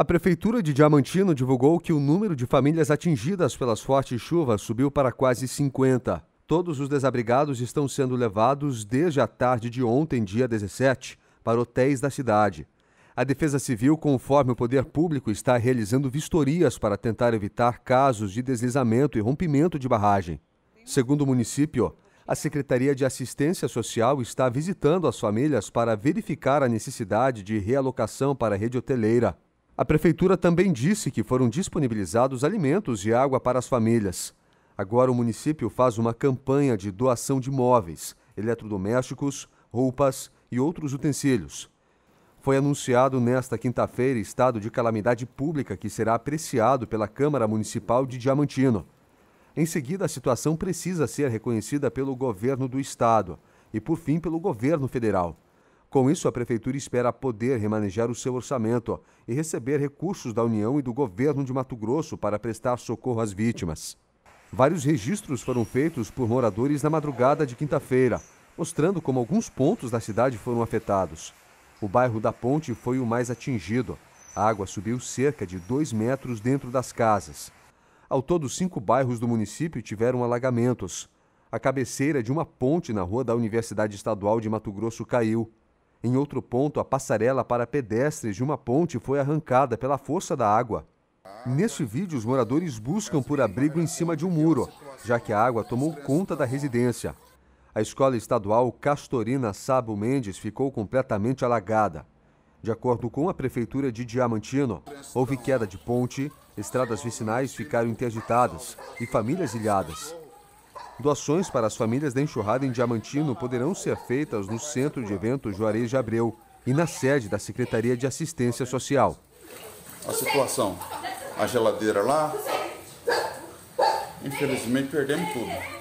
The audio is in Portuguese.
A Prefeitura de Diamantino divulgou que o número de famílias atingidas pelas fortes chuvas subiu para quase 50. Todos os desabrigados estão sendo levados desde a tarde de ontem, dia 17, para hotéis da cidade. A Defesa Civil, conforme o Poder Público, está realizando vistorias para tentar evitar casos de deslizamento e rompimento de barragem. Segundo o município, a Secretaria de Assistência Social está visitando as famílias para verificar a necessidade de realocação para a rede hoteleira. A prefeitura também disse que foram disponibilizados alimentos e água para as famílias. Agora o município faz uma campanha de doação de móveis, eletrodomésticos, roupas e outros utensílios. Foi anunciado nesta quinta-feira estado de calamidade pública que será apreciado pela Câmara Municipal de Diamantino. Em seguida, a situação precisa ser reconhecida pelo governo do estado e, por fim, pelo governo federal. Com isso, a Prefeitura espera poder remanejar o seu orçamento e receber recursos da União e do governo de Mato Grosso para prestar socorro às vítimas. Vários registros foram feitos por moradores na madrugada de quinta-feira, mostrando como alguns pontos da cidade foram afetados. O bairro da Ponte foi o mais atingido. A água subiu cerca de dois metros dentro das casas. Ao todo, cinco bairros do município tiveram alagamentos. A cabeceira de uma ponte na rua da Universidade Estadual de Mato Grosso caiu. Em outro ponto, a passarela para pedestres de uma ponte foi arrancada pela força da água. Neste vídeo, os moradores buscam por abrigo em cima de um muro, já que a água tomou conta da residência. A escola estadual Castorina Sabo Mendes ficou completamente alagada. De acordo com a prefeitura de Diamantino, houve queda de ponte, estradas vicinais ficaram interditadas e famílias ilhadas. Doações para as famílias da enxurrada em Diamantino poderão ser feitas no Centro de Eventos Juarez de Abreu e na sede da Secretaria de Assistência Social. A situação, a geladeira lá, infelizmente perdemos tudo.